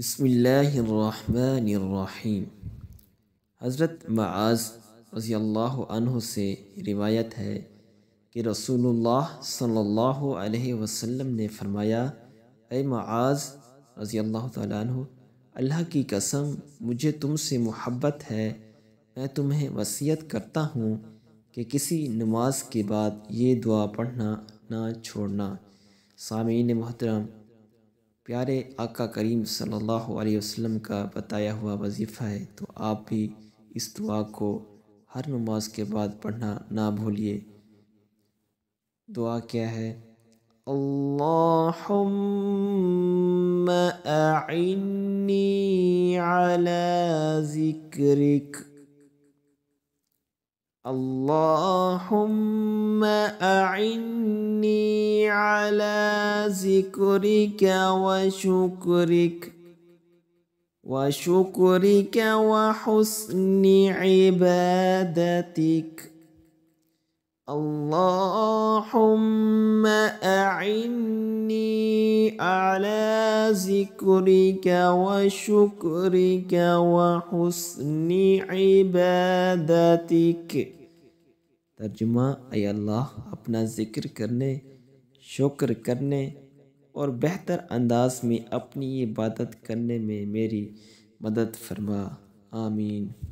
بسم اللہ الرحمن الرحیم حضرت معاذ رضی اللہ عنہ سے روایت ہے کہ رسول اللہ صلی اللہ علیہ وسلم نے فرمایا اے معاذ رضی اللہ تعالیٰ عنہ اللہ کی قسم مجھے تم سے محبت ہے میں تمہیں وصیت کرتا ہوں کہ کسی نماز کے بعد یہ دعا پڑھنا نہ چھوڑنا سامعین محترم پیارے آقا کریم صلی اللہ علیہ وسلم کا بتایا ہوا وظیفہ ہے تو آپ بھی اس دعا کو ہر نماز کے بعد پڑھنا نہ بھولیے دعا کیا ہے اللہم اعنی علی ذکرک اللہم اعنی على ذكرك وشكرك وشكرك وحسن عبادتك اللهم أعني على ذكرك وشكرك وحسن عبادتك ترجمة أي الله अपना जिक्र کرنے شکر کرنے اور بہتر انداز میں اپنی عبادت کرنے میں میری مدد فرما آمین